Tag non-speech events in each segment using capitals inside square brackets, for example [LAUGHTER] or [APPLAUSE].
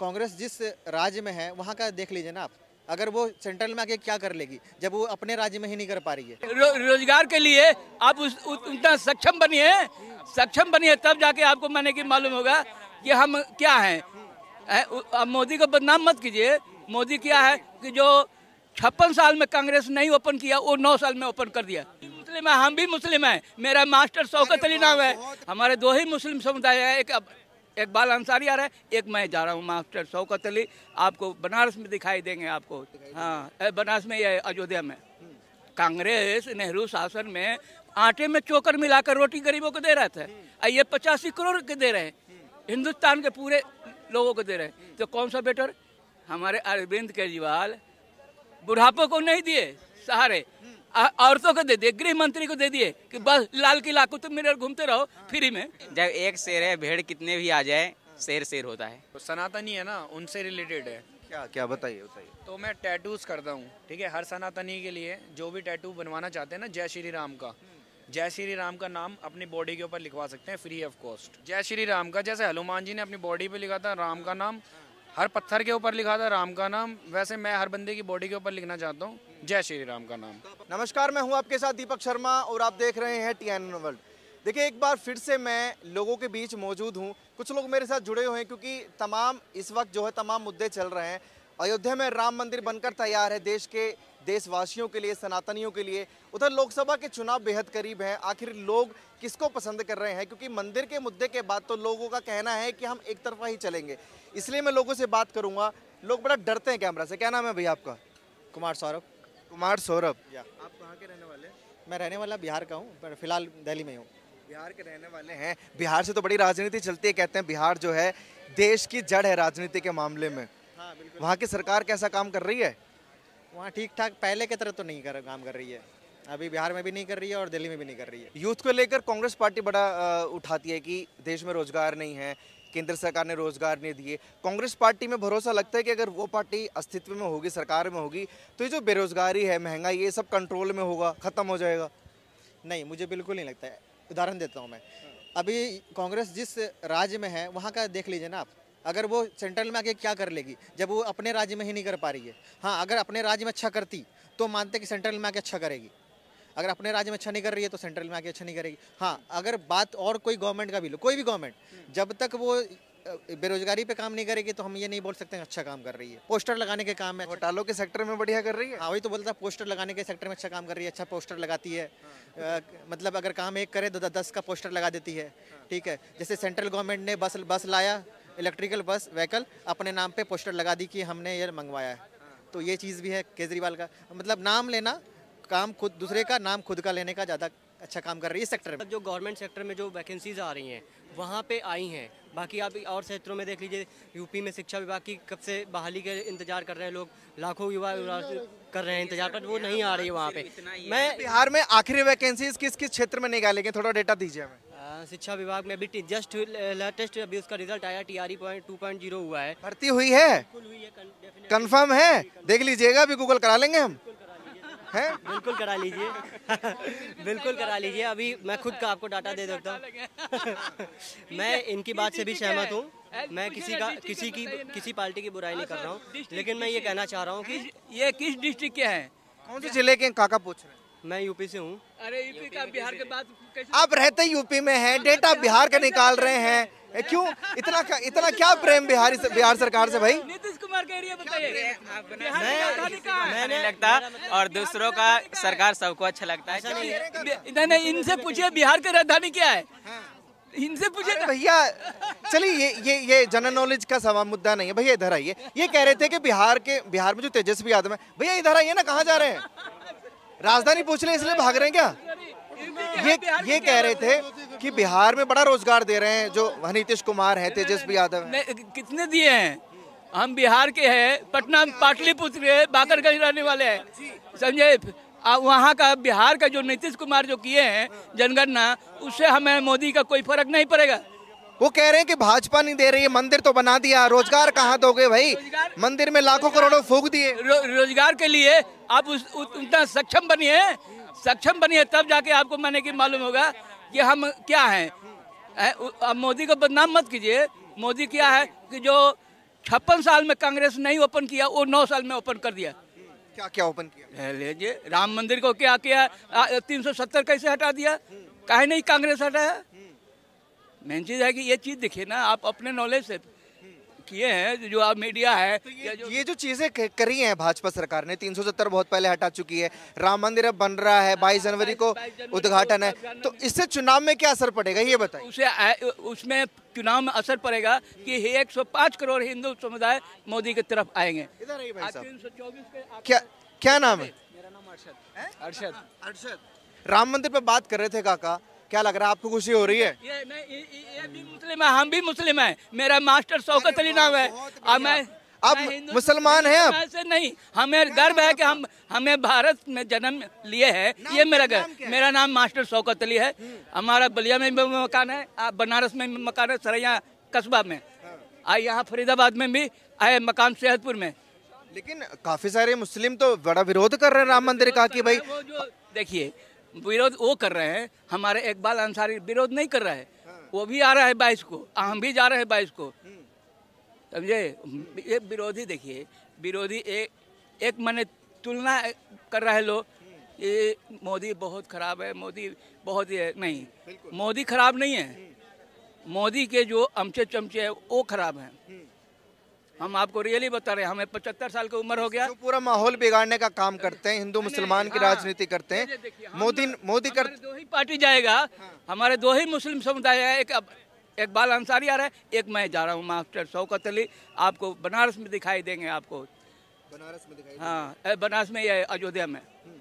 कांग्रेस जिस राज्य में है वहाँ का देख लीजिए ना आप अगर वो सेंट्रल में आके क्या कर लेगी जब वो अपने राज्य में ही नहीं कर पा रही है रो, रोजगार के लिए आप उस, उ, उतना सक्षम बनिए सक्षम बनिए तब जाके आपको मैंने की मालूम होगा कि हम क्या हैं अब मोदी को बदनाम मत कीजिए मोदी क्या है कि जो छप्पन साल में कांग्रेस नहीं ओपन किया वो नौ साल में ओपन कर दिया मुस्लिम है हम भी मुस्लिम है मेरा मास्टर शौकत अली नाम है हमारे दो ही मुस्लिम समुदाय है एक बाल अंसारी आ रहा है एक मैं जा रहा हूँ मास्टर शौकत अली आपको बनारस में दिखाई देंगे आपको हाँ बनारस में या अयोध्या में कांग्रेस नेहरू शासन में आटे में चोकर मिलाकर रोटी गरीबों को दे रहा था और ये पचासी करोड़ के दे रहे हैं हिंदुस्तान के पूरे लोगों को दे रहे हैं तो कौन सा बेटर हमारे अरविंद केजरीवाल बुढ़ापों को नहीं दिए सहारे औरतों को दे दिए गृह मंत्री को दे दिए कि बस लाल किला को तुम मेरे घूमते रहो फ्री में जब एक शेर है भेड़ कितने भी आ जाए शेर शेर होता है तो सनातनी है ना उनसे रिलेटेड है क्या क्या बताइए बताइए तो मैं टैटूज करता हूँ ठीक है हर सनातनी के लिए जो भी टैटू बनवाना चाहते हैं ना जय श्री राम का जय श्री राम का नाम अपनी बॉडी के ऊपर लिखवा सकते हैं फ्री ऑफ कॉस्ट जय श्री राम का जैसे हनुमान जी ने अपनी बॉडी पे लिखा था राम का नाम हर पत्थर के ऊपर लिखा था राम का नाम वैसे मैं हर बंदे की बॉडी के ऊपर लिखना चाहता हूँ जय श्री राम का नाम नमस्कार मैं हूँ आपके साथ दीपक शर्मा और आप देख रहे हैं टी एन वर्ल्ड देखिए एक बार फिर से मैं लोगों के बीच मौजूद हूँ कुछ लोग मेरे साथ जुड़े हुए हैं क्योंकि तमाम इस वक्त जो है तमाम मुद्दे चल रहे हैं अयोध्या में राम मंदिर बनकर तैयार है देश के देशवासियों के लिए सनातनियों के लिए उधर लोकसभा के चुनाव बेहद करीब हैं आखिर लोग किसको पसंद कर रहे हैं क्योंकि मंदिर के मुद्दे के बाद तो लोगों का कहना है कि हम एक तरफा ही चलेंगे इसलिए मैं लोगों से बात करूंगा लोग बड़ा डरते हैं कैमरा से क्या नाम है भैया आपका कुमार सौरभ कुमार सौरभ आप कहाँ के रहने वाले हैं मैं रहने वाला बिहार का हूँ पर फिलहाल दिल्ली में हूँ बिहार के रहने वाले हैं बिहार से तो बड़ी राजनीति चलती है कहते हैं बिहार जो है देश की जड़ है राजनीति के मामले में हाँ, वहाँ की सरकार कैसा काम कर रही है वहाँ ठीक ठाक पहले की तरह तो नहीं कर काम कर रही है अभी बिहार में भी नहीं कर रही है और दिल्ली में भी नहीं कर रही है यूथ को लेकर कांग्रेस पार्टी बड़ा उठाती है कि देश में रोजगार नहीं है केंद्र सरकार ने रोजगार नहीं दिए कांग्रेस पार्टी में भरोसा लगता है कि अगर वो पार्टी अस्तित्व में होगी सरकार में होगी तो ये जो बेरोजगारी है महंगाई ये सब कंट्रोल में होगा खत्म हो जाएगा नहीं मुझे बिल्कुल नहीं लगता है उदाहरण देता हूँ मैं अभी कांग्रेस जिस राज्य में है वहाँ का देख लीजिए ना आप अगर वो सेंट्रल में आके क्या कर लेगी जब वो अपने राज्य में ही नहीं कर पा रही है हाँ अगर अपने राज्य में अच्छा करती तो मानते कि सेंट्रल में आके अच्छा करेगी अगर अपने राज्य में अच्छा नहीं कर रही है तो सेंट्रल में आके अच्छा नहीं करेगी हाँ अगर बात और कोई गवर्नमेंट का भी लो कोई भी गवर्नमेंट जब तक वो बेरोजगारी पे काम नहीं करेगी तो हम ये नहीं बोल सकते हैं अच्छा काम कर रही है पोस्टर लगाने के काम में अच्छा घोटालों के सेक्टर में बढ़िया कर रही है हाँ वही तो बोलता है पोस्टर लगाने के सेक्टर में अच्छा काम कर रही है अच्छा पोस्टर लगाती है आ, मतलब अगर काम एक करे तो दस का पोस्टर लगा देती है ठीक है जैसे सेंट्रल गवर्नमेंट ने बस बस लाया इलेक्ट्रिकल बस व्हीकल अपने नाम पे पोस्टर लगा दी कि हमने ये मंगवाया है तो ये चीज़ भी है केजरीवाल का मतलब नाम लेना काम खुद दूसरे का नाम खुद का लेने का ज़्यादा अच्छा काम कर रही है सेक्टर में जो गवर्नमेंट सेक्टर में जो वैकेंसीज आ रही हैं वहाँ पे आई हैं बाकी आप और क्षेत्रों में देख लीजिए यूपी में शिक्षा विभाग की कब से बहाली के इंतजार कर रहे हैं लोग लाखों युवा कर रहे हैं इंतजार पर वो नहीं आ रही है वहाँ पे मैं बिहार में आखिरी वैकेंसी किस किस क्षेत्र में निकालेंगे थोड़ा डेटा दीजिए हमें शिक्षा विभाग में अभी जस्ट लेटेस्ट अभी उसका रिजल्ट आया T R two point zero हुआ है भर्ती हुई है कंफर्म है देख लीजिएगा अभी गूगल करा लेंगे हम है बिल्कुल करा लीजिए [LAUGHS] बिल्कुल करा लीजिए अभी मैं खुद का आपको डाटा दे देता हूँ [LAUGHS] मैं इनकी बात से भी सहमत हूँ मैं किसी का किसी की किसी पार्टी की बुराई नहीं अच्छा, कर रहा हूँ लेकिन मैं ये कहना चाह रहा हूँ कि ये किस डिस्ट्रिक्ट के हैं कौन से जिले के काका पूछ रहे मैं यूपी से हूँ अरे यूपी का बिहार के बाद आप रहते यूपी में हैं हाँ, डेटा बिहार का निकाल रहे हैं क्यों इतना इतना क्या प्रेम बिहारी बिहार सरकार से भाई नीतीश कुमार के एरिया बताइए अच्छा, नहीं लगता और दूसरों का सरकार सबको अच्छा लगता है अच्छा इनसे पूछिए बिहार की राजधानी क्या है हाँ। इनसे पूछे तो। भैया चलिए ये ये ये जनरल नॉलेज का सवाल मुद्दा नहीं है भैया इधर आइए ये कह रहे थे कि बिहार के बिहार में जो तेजस्वी यादव है भैया इधर आइए ना कहाँ जा रहे हैं राजधानी पूछ रहे इसलिए भाग रहे हैं क्या ये ये कह रहे थे कि बिहार में बड़ा रोजगार दे रहे हैं जो नीतीश कुमार है तेजस्वी यादव कितने दिए हैं हम बिहार के हैं पटना पाटलिपुत्र है बाकरगंज रहने वाले हैं समझे वहाँ का बिहार का जो नीतीश कुमार जो किए हैं जनगणना उससे हमें मोदी का कोई फर्क नहीं पड़ेगा वो कह रहे हैं कि भाजपा नहीं दे रही है मंदिर तो बना दिया रोजगार कहाँ दोगे भाई मंदिर में लाखों करोड़ों फूक दिए रो, रोजगार के लिए आप उतना सक्षम बनिए सक्षम बनिए तब जाके आपको मैंने की मालूम होगा कि हम क्या हैं अब मोदी को बदनाम मत कीजिए मोदी क्या है कि जो छप्पन साल में कांग्रेस नहीं ओपन किया वो नौ साल में ओपन कर दिया क्या क्या ओपन किया लीजिए राम मंदिर को क्या किया तीन सौ सत्तर कैसे हटा दिया कहे नहीं कांग्रेस हटाया मेन चीज़ है कि ये चीज़ दिखे ना आप अपने नॉलेज से किए हैं जो आप मीडिया है तो ये, जो... ये जो चीजें करी हैं भाजपा सरकार ने 370 बहुत पहले हटा चुकी है राम मंदिर अब बन रहा है 22 हाँ, जनवरी को उद्घाटन है तो इससे चुनाव में क्या असर पड़ेगा ये बताइए उसे उसमें चुनाव में असर पड़ेगा कि 105 करोड़ हिंदू समुदाय मोदी की तरफ आएंगे क्या क्या नाम है मेरा नाम अरशद अरशद राम मंदिर पर बात कर रहे थे काका क्या लग रहा है आपको खुशी हो रही है ये मैं ये, ये भी मुस्लिम है हम भी मुस्लिम है मेरा मास्टर शौकत अली नाम है अब मैं अब मुसलमान है आप ऐसे नहीं हमें गर्व है कि हम हमें भारत में जन्म लिए है ये मेरा गर्व मेरा नाम मास्टर शौकत अली है हम्म। हमारा बलिया में भी मकान है बनारस में भी मकान है सरैया कस्बा में और हाँ। यहाँ फरीदाबाद में भी आए मकान सेहतपुर में लेकिन काफी सारे मुस्लिम तो बड़ा विरोध कर रहे हैं राम मंदिर का कि तो भाई देखिए विरोध वो कर रहे हैं हमारे इकबाल अंसारी विरोध नहीं कर रहा है वो भी आ रहा है बाईस को हम भी जा रहे हैं बाईस को समझे ये विरोधी देखिए विरोधी एक एक मैंने तुलना कर रहे लोग ये मोदी बहुत खराब है मोदी बहुत ये नहीं मोदी खराब नहीं है मोदी के जो अमचे चमचे है वो खराब हैं हम आपको रियली बता रहे हैं हमें पचहत्तर साल की उम्र हो गया पूरा माहौल बिगाड़ने का काम करते हैं हिंदू मुसलमान की हाँ, राजनीति करते हैं मोदी मोदी कर दो ही पार्टी जाएगा हाँ। हमारे दो ही मुस्लिम समुदाय है एक एक बाल अंसारी आ रहा है एक मैं जा रहा हूँ मास्टर शौकत अली आपको बनारस में दिखाई देंगे आपको बनारस में दिखाई हाँ बनारस में या अयोध्या में हम्म।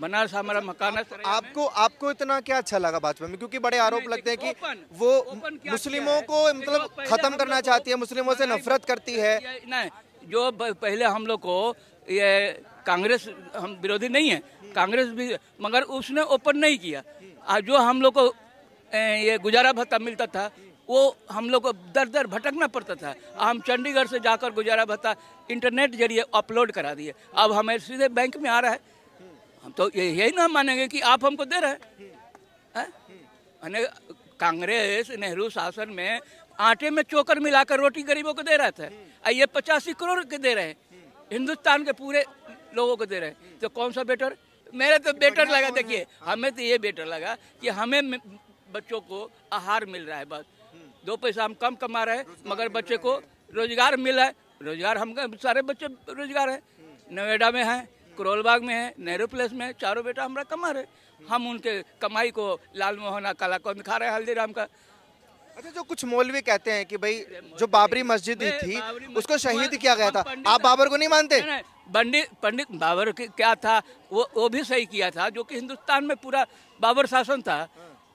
बनारस हमारा अच्छा, मकान है आपको आपको इतना क्या अच्छा लगा भाजपा में क्योंकि बड़े आरोप लगते हैं कि ओपन, वो ओपन मुस्लिमों को मतलब खत्म करना चाहती है मुस्लिमों से नफरत करती है नहीं जो पहले हम लोग को ये कांग्रेस हम विरोधी नहीं है कांग्रेस भी मगर उसने ओपन नहीं किया आज जो हम लोग को ये गुजारा भत्ता मिलता था वो हम लोग को दर दर भटकना पड़ता था हम चंडीगढ़ से जाकर गुजारा भत्ता इंटरनेट जरिए अपलोड करा दिए अब हमें सीधे बैंक में आ रहा है हम तो यही ना मानेंगे कि आप हमको दे रहे हैं कांग्रेस नेहरू शासन में आटे में चोकर मिलाकर रोटी गरीबों को दे रहा था और ये पचासी करोड़ के दे रहे हैं हिंदुस्तान के पूरे लोगों को दे रहे हैं तो कौन सा बेटर मेरा तो बेटर लगा देखिए हमें तो ये बेटर लगा कि हमें बच्चों को आहार मिल रहा है बस दो पैसा हम कम कमा रहे हैं मगर बच्चे को रोजगार मिला है रोजगार हम सारे बच्चे रोजगार है नोएडा में हैं करोलबाग में है नेहरू प्लेस में है चारों बेटा हमारा कमा रहे हम उनके कमाई को लाल मोहना काला कौन खा रहे हल्दीराम का अच्छा जो कुछ मौलवी कहते हैं कि भाई जो बाबरी मस्जिद हुई थी उसको शहीद किया गया था आप बाबर को नहीं मानते पंडित पंडित बाबर क्या था वो वो भी सही किया था जो कि हिंदुस्तान में पूरा बाबर शासन था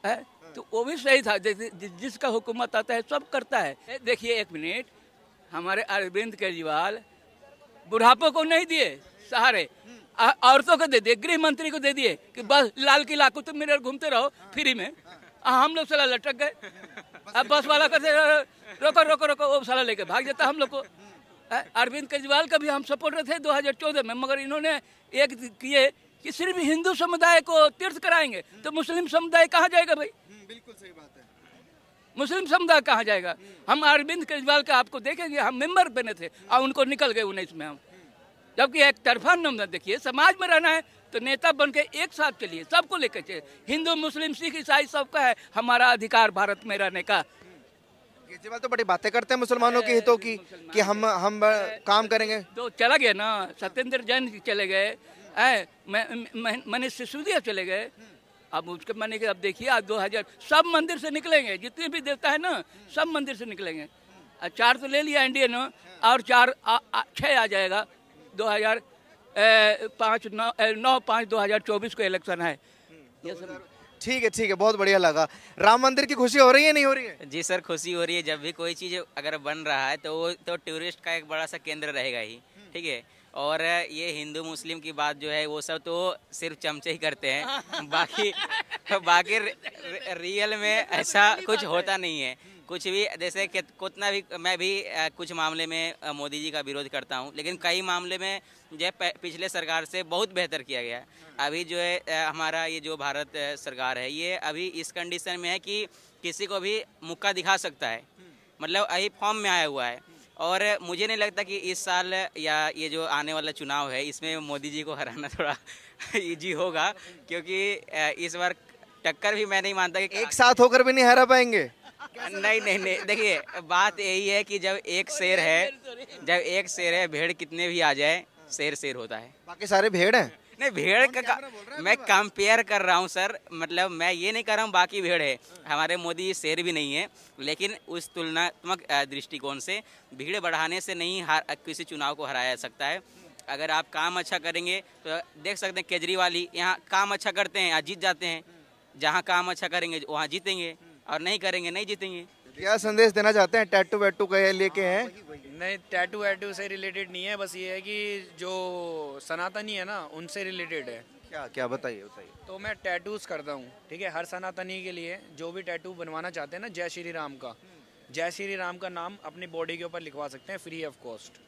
है तो वो भी सही था जिसका हुकूमत आता है सब करता है देखिए एक मिनट हमारे अरविंद केजरीवाल बुढ़ापे को नहीं दिए सहारे औरतों को दे दिए गृह मंत्री को दे दिए कि बस लाल किला कुतुब मीनार घूमते रहो फ्री में आ, हम लोग सला लटक गए अब बस वाला कहते रोको रोको रोको वो सला लेके भाग जाता हम लोग को अरविंद केजरीवाल का भी हम सपोर्टर थे 2014 में मगर इन्होंने एक किए कि सिर्फ हिंदू समुदाय को तीर्थ कराएंगे तो मुस्लिम समुदाय कहाँ जाएगा भाई हम्म, बिल्कुल सही बात है मुस्लिम समुदाय कहाँ जाएगा हम अरविंद केजरीवाल का आपको देखेंगे हम मेंबर बने थे और उनको निकल गए उन्नीस में हम जबकि एक तरफा नमना देखिए समाज में रहना है तो नेता बन के एक साथ के लिए सबको लेकर चले हिंदू मुस्लिम सिख ईसाई सबका है हमारा अधिकार भारत में रहने का केजरीवाल तो बड़ी बातें करते हैं मुसलमानों के हितों की कि हम हम तो काम करेंगे तो चला गया ना सत्येंद्र जैन चले गए मनीष सिसोदिया चले गए अब उसके माने कि अब देखिए आज 2000 सब मंदिर से निकलेंगे जितने भी देवता है ना सब मंदिर से निकलेंगे चार तो ले लिया इंडियन और चार छः आ जाएगा दो हजार पाँच नौ नौ पाँच दो हजार चौबीस को इलेक्शन है हम्म, ठीक है ठीक है बहुत बढ़िया लगा राम मंदिर की खुशी हो रही है नहीं हो रही है जी सर खुशी हो रही है जब भी कोई चीज़ अगर बन रहा है तो वो तो टूरिस्ट का एक बड़ा सा केंद्र रहेगा ही ठीक है और ये हिंदू मुस्लिम की बात जो है वो सब तो सिर्फ चमचे ही करते हैं बाकी बाकी रियल में ऐसा कुछ होता नहीं है कुछ भी जैसे कितना भी मैं भी कुछ मामले में मोदी जी का विरोध करता हूं लेकिन कई मामले में जो पिछले सरकार से बहुत बेहतर किया गया अभी जो है हमारा ये जो भारत सरकार है ये अभी इस कंडीशन में है कि किसी को भी मुक्का दिखा सकता है मतलब अभी फॉर्म में आया हुआ है और मुझे नहीं लगता कि इस साल या ये जो आने वाला चुनाव है इसमें मोदी जी को हराना थोड़ा ईजी [LAUGHS] होगा क्योंकि इस बार टक्कर भी मैं नहीं मानता कि एक साथ होकर भी नहीं हरा पाएंगे नहीं नहीं नहीं देखिए बात यही है कि जब एक शेर है जब एक शेर है भेड़ कितने भी आ जाए शेर शेर होता है बाकी सारे भेड़ हैं नहीं भेड़ का, का मैं कंपेयर कर रहा हूँ सर मतलब मैं ये नहीं कर रहा हूँ बाकी भेड़ है हमारे मोदी शेर भी नहीं है लेकिन उस तुलनात्मक दृष्टिकोण से भीड़ बढ़ाने से नहीं किसी चुनाव को हराया जा सकता है अगर आप काम अच्छा करेंगे तो देख सकते हैं केजरीवाल ही यहाँ काम अच्छा करते हैं यहाँ जीत जाते हैं जहाँ काम अच्छा करेंगे वहाँ जीतेंगे और नहीं करेंगे नहीं जीतेंगे क्या संदेश देना चाहते हैं टैटू वैटू के लेके हैं नहीं टैटू वैटू से रिलेटेड नहीं है बस ये है कि जो सनातनी है ना उनसे रिलेटेड है क्या क्या बताइए बताइए तो मैं टैटूज करता हूँ ठीक है हर सनातनी के लिए जो भी टैटू बनवाना चाहते हैं ना जय श्री राम का जय श्री राम का नाम अपनी बॉडी के ऊपर लिखवा सकते हैं फ्री ऑफ कॉस्ट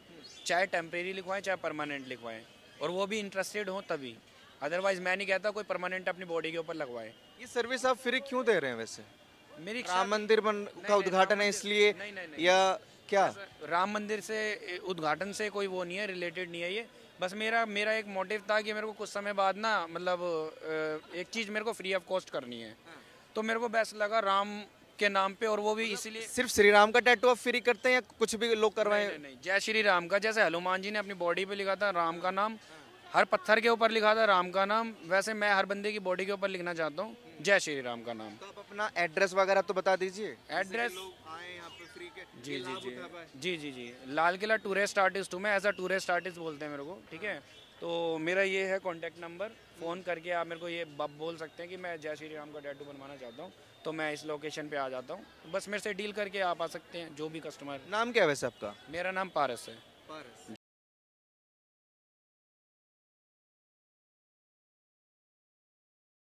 चाहे टेम्प्रेरी लिखवाएं चाहे परमानेंट लिखवाएं और वो भी इंटरेस्टेड हो तभी अदरवाइज मैं नहीं कहता कोई परमानेंट अपनी बॉडी के ऊपर लगवाए ये सर्विस आप फ्री क्यों दे रहे हैं वैसे मेरी राम मंदिर बन का उद्घाटन है इसलिए या क्या राम मंदिर से उद्घाटन से कोई वो नहीं है रिलेटेड नहीं है ये बस मेरा मेरा एक मोटिव था कि मेरे को कुछ समय बाद ना मतलब एक चीज़ मेरे को फ्री ऑफ कॉस्ट करनी है हाँ। तो मेरे को बेस्ट लगा राम के नाम पे और वो भी मतलब इसीलिए सिर्फ श्री राम का टैटू आप फ्री करते हैं या कुछ भी लोग करवाए नहीं, नहीं, नहीं जय श्री राम का जैसे हनुमान जी ने अपनी बॉडी पे लिखा था राम का नाम हाँ। हर पत्थर के ऊपर लिखा था राम का नाम वैसे मैं हर बंदे की बॉडी के ऊपर लिखना चाहता हूँ जय श्री राम का नाम तो आप अपना एड्रेस वगैरह तो बता दीजिए एड्रेस जी जी जी जी जी जी लाल किला टूरिस्ट आर्टिस्ट हूँ मैं एज अ टूरिस्ट आर्टिस्ट बोलते हैं मेरे को ठीक है तो मेरा ये है कॉन्टेक्ट नंबर फ़ोन करके आप मेरे को ये बोल सकते हैं कि मैं जय श्री राम का टैटू बनवाना चाहता हूँ तो मैं इस लोकेशन पे आ जाता हूँ बस मेरे से डील करके आप आ सकते हैं जो भी कस्टमर नाम क्या है वैसे आपका मेरा नाम पारस है पारस